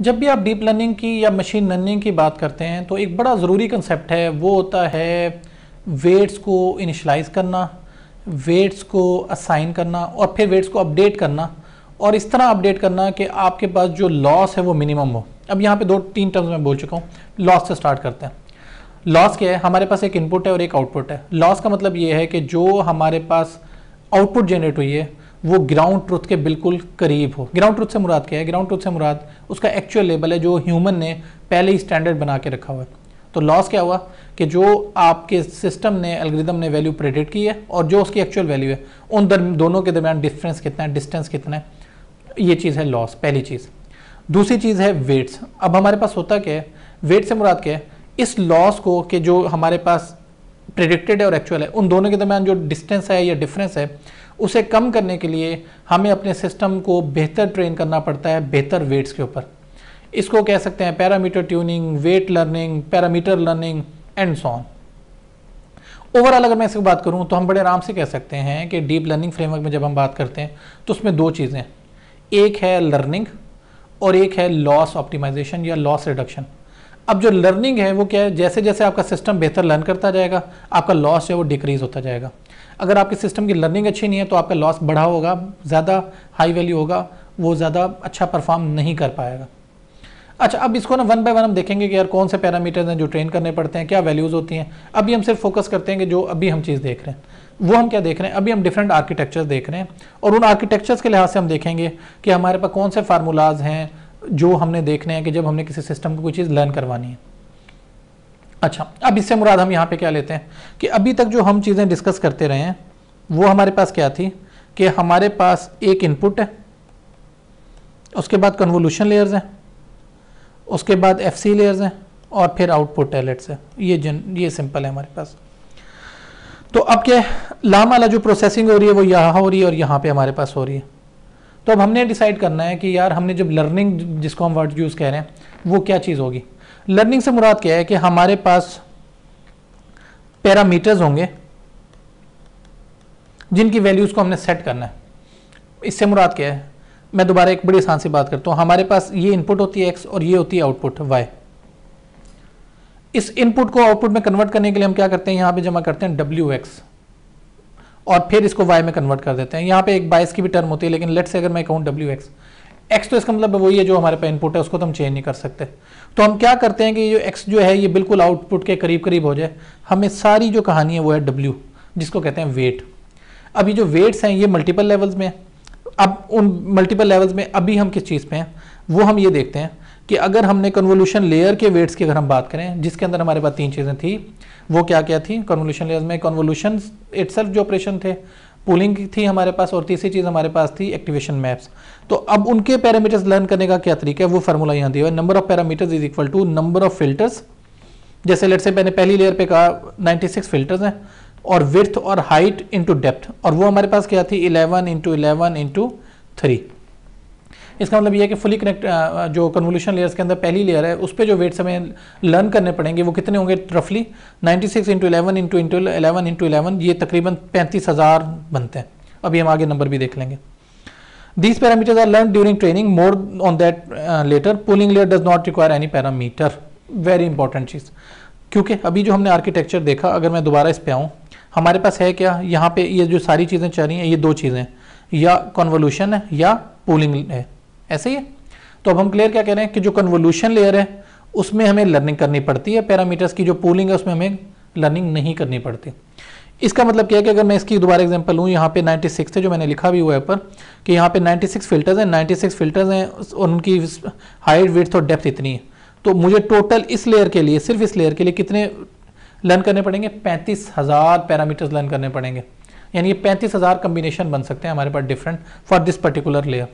जब भी आप डीप लर्निंग की या मशीन लर्निंग की बात करते हैं तो एक बड़ा ज़रूरी कंसेप्ट है वो होता है वेट्स को इनिशलाइज करना वेट्स को असाइन करना और फिर वेट्स को अपडेट करना और इस तरह अपडेट करना कि आपके पास जो लॉस है वो मिनिमम हो अब यहाँ पे दो तीन टर्म्स में बोल चुका हूँ लॉस से स्टार्ट करते हैं लॉस क्या है हमारे पास एक इनपुट है और एक आउटपुट है लॉस का मतलब ये है कि जो हमारे पास आउटपुट जनरेट हुई है वो ग्राउंड ट्रुथ के बिल्कुल करीब हो ग्राउंड ट्रुथ से मुराद क्या है ग्राउंड ट्रुथ से मुराद उसका एक्चुअल लेवल है जो ह्यूमन ने पहले ही स्टैंडर्ड बना के रखा हुआ है तो लॉस क्या हुआ कि जो आपके सिस्टम ने एल्ग्रिदम ने वैल्यू प्रेडिक्ट की है और जो उसकी एक्चुअल वैल्यू है उन दर, दोनों के दरमियान डिफरेंस कितना है डिस्टेंस कितना है ये चीज़ है लॉस पहली चीज़ दूसरी चीज़ है वेट्स अब हमारे पास होता क्या है वेट से मुराद क्या है इस लॉस को कि जो हमारे पास प्रिडिक्टेड है और एक्चुअल है उन दोनों के दरमियान जो डिस्टेंस है या डिफरेंस है उसे कम करने के लिए हमें अपने सिस्टम को बेहतर ट्रेन करना पड़ता है बेहतर वेट्स के ऊपर इसको कह सकते हैं parameter tuning weight learning parameter learning and so on overall अगर मैं इसकी बात करूं तो हम बड़े आराम से कह सकते हैं कि डीप लर्निंग फ्रेमवर्क में जब हम बात करते हैं तो उसमें दो चीज़ें एक है लर्निंग और एक है लॉस ऑप्टिमाइजेशन या लॉस रिडक्शन अब जो लर्निंग है वो क्या है जैसे जैसे आपका सिस्टम बेहतर लर्न करता जाएगा आपका लॉस है वो डिक्रीज होता जाएगा अगर आपके सिस्टम की लर्निंग अच्छी नहीं है तो आपका लॉस बढ़ा होगा ज़्यादा हाई वैल्यू होगा वो ज़्यादा अच्छा परफॉर्म नहीं कर पाएगा अच्छा अब इसको ना वन बाय वन हम देखेंगे कि यार कौन से पैरामीटर्स हैं जो ट्रेन करने पड़ते हैं क्या वैल्यूज़ होती हैं अभी हम सिर्फ फोकस करते हैं कि जो अभी हम चीज़ देख रहे हैं वो हम क्या देख रहे हैं अभी हम डिफरेंट आर्किटेक्चर्स देख रहे हैं और उन आर्किटेक्चर्स के लिहाज से हम देखेंगे कि हमारे पास कौन से फार्मूलाज हैं जो हमने देखने हैं कि जब हमने किसी सिस्टम को कोई चीज़ लर्न करवानी है अच्छा अब इससे मुराद हम यहां पे क्या लेते हैं कि अभी तक जो हम चीज़ें डिस्कस करते रहे हैं वो हमारे पास क्या थी कि हमारे पास एक इनपुट है उसके बाद कन्वोल्यूशन लेयर्स हैं उसके बाद एफ सी लेयर्स हैं और फिर आउटपुट है से ये जन ये सिंपल है हमारे पास तो अब क्या लाम वाला जो प्रोसेसिंग हो रही है वो यहाँ हो रही है और यहाँ पे हमारे पास हो रही है तो अब हमने डिसाइड करना है कि यार हमने जब लर्निंग जिसको हम वर्ड यूज़ कह रहे हैं वो क्या चीज़ होगी लर्निंग से मुराद क्या है कि हमारे पास पैरामीटर्स होंगे जिनकी वैल्यूज़ को हमने सेट करना है इससे मुराद क्या है मैं दोबारा एक बड़ी आसान से बात करता हूं हमारे पास ये इनपुट होती है एक्स और ये होती है आउटपुट वाई इस इनपुट को आउटपुट में कन्वर्ट करने के लिए हम क्या करते हैं यहां पे जमा करते हैं डब्ल्यू एक्स और फिर इसको वाई में कन्वर्ट कर देते हैं यहाँ पे एक बाइस की भी टर्म होती है लेकिन लेट से अगर मैं कहूँ डब्ल्यू एक्स एक्स तो इसका मतलब वही है जो हमारे पास इनपुट है उसको तो हम चेंज नहीं कर सकते तो हम क्या करते हैं कि ये एक्स जो है ये बिल्कुल आउटपुट के करीब करीब हो जाए हमें सारी जो कहानी है वो है डब्ल्यू जिसको कहते हैं वेट अभी जो वेट्स हैं ये मल्टीपल लेवल्स में अब उन मल्टीपल लेवल्स में अभी हम किस चीज़ पे हैं वो हम ये देखते हैं कि अगर हमने कन्वोल्यूशन लेयर के वेट्स की अगर हम बात करें जिसके अंदर हमारे पास तीन चीज़ें थी वो क्या क्या थी कन्वोल्यूशन लेयर में कन्वोल्यूशन इट जो ऑपरेशन थे पुलिंग थी हमारे पास और तीसरी चीज़ हमारे पास थी एक्टिवेशन मैप्स तो अब उनके पैरामीटर्स लर्न करने का क्या तरीका है वो फार्मूला यहाँ दिया है number of parameters is equal to number of filters जैसे लेट से मैंने पहली लेयर पे कहा 96 फिल्टर्स हैं और विर्थ और हाइट इंटू डेप्थ और वो हमारे पास क्या थी 11 इंटू इलेवन इंटू थ्री इसका मतलब ये है कि फुली कनेक्ट जो कन्वोल्यूशन लेयर्स के अंदर पहली लेयर है उस पर जो वेट्स हमें लर्न करने पड़ेंगे वो कितने होंगे रफली 96 six into eleven into into eleven into eleven ये तकरीबन पैंतीस हज़ार बनते हैं अभी हम आगे नंबर भी देख लेंगे these parameters are learn during training more on that later pooling layer does not require any parameter very important चीज़ क्योंकि अभी जो हमने आर्किटेक्चर देखा अगर मैं दोबारा इस पर आऊँ हमारे पास है क्या यहाँ पे ये जो सारी चीज़ें चल रही हैं ये दो चीज़ें या कॉन्वोल्यूशन है या पूलिंग है ऐसे ही है तो अब हम क्लियर क्या कह रहे हैं कि जो कन्वोल्यूशन लेयर है उसमें हमें लर्निंग करनी पड़ती है पैरामीटर्स की जो पूलिंग है उसमें हमें लर्निंग नहीं करनी पड़ती इसका मतलब क्या है कि अगर मैं इसकी दोबारा एग्जांपल लूँ यहाँ पे 96 थे जो मैंने लिखा भी हुआ है पर कि यहाँ पे 96 फिल्टर्स हैं 96 फिल्टर्स हैं और उनकी हाइट विथ और डेप्थ इतनी है तो मुझे टोटल इस लेयर के लिए सिर्फ इस लेयर के लिए कितने लर्न करने पड़ेंगे पैंतीस हज़ार पैरामीटर्स लर्न करने पड़ेंगे यानी ये पैंतीस हज़ार कम्बिनेशन बन सकते हैं हमारे पास different for this particular layer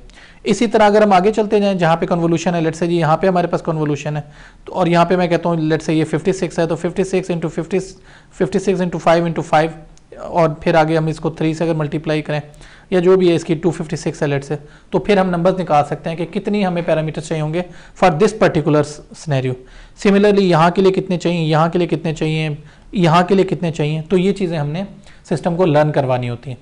इसी तरह अगर हम आगे चलते जाएं जहाँ पे कन्वोल्यूशन है लेट से जी यहाँ पे हमारे पास कन्वोल्यूशन है तो और यहाँ पे मैं कहता हूँ लेट से ये 56 है तो 56 six into fifty fifty six into five into five और फिर आगे हम इसको थ्री से अगर मल्टीप्लाई करें या जो भी है इसकी 256 है लेट से तो फिर हम नंबर्स निकाल सकते हैं कि कितनी हमें पैरामीटर्स चाहिए होंगे for this particular scenario similarly यहाँ के लिए कितने चाहिए यहाँ के लिए कितने चाहिए यहाँ के लिए कितने चाहिए तो ये चीज़ें हमने सिस्टम को लर्न करवानी होती है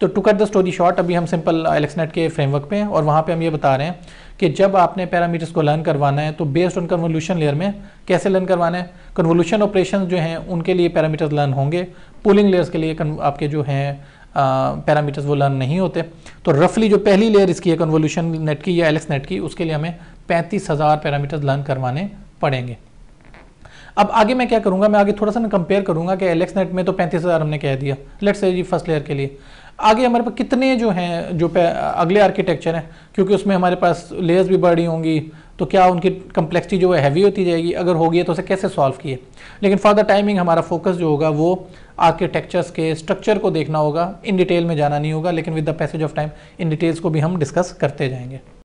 तो to cut the story short अभी हम सिंपल एलेक्सनेट uh, के फ्रेमवर्क पे हैं और वहाँ पे हम ये बता रहे हैं कि जब आपने पैरामीटर्स को लर्न करवाना है तो बेस्ड ऑन कन्वोल्यूशन लेयर में कैसे लर्न करवाना है कन्वोल्यूशन ऑपरेशन जो हैं उनके लिए पैरामीटर्स लर्न होंगे पुलिंग लेयर्स के लिए आपके जो हैं पैरामीटर्स uh, वो लर्न नहीं होते तो रफली जो पहली लेयर इसकी है कन्वोल्यूशन नेट की या एलेक्स नेट की उसके लिए हमें पैंतीस हज़ार पैरामीटर्स लर्न करवाने पड़ेंगे अब आगे मैं क्या करूँगा मैं आगे थोड़ा सा ना कंपेयर करूँगा कि एलेक्स नेट में तो पैंतीस हज़ार हमने कह दिया let's say ji first layer के लिए आगे हमारे पास कितने जो हैं जो अगले आर्किटेक्चर हैं क्योंकि उसमें हमारे पास लेयर्स भी बढ़ी होंगी तो क्या उनकी कम्प्लेक्सिटी जो है हैवी होती जाएगी अगर होगी तो उसे कैसे सॉल्व किए लेकिन फॉर द टाइमिंग हमारा फोकस जो होगा वो आर्किटेक्चर्स के स्ट्रक्चर को देखना होगा इन डिटेल में जाना नहीं होगा लेकिन with the passage of time इन डिटेल्स को भी हम डिस्कस करते जाएंगे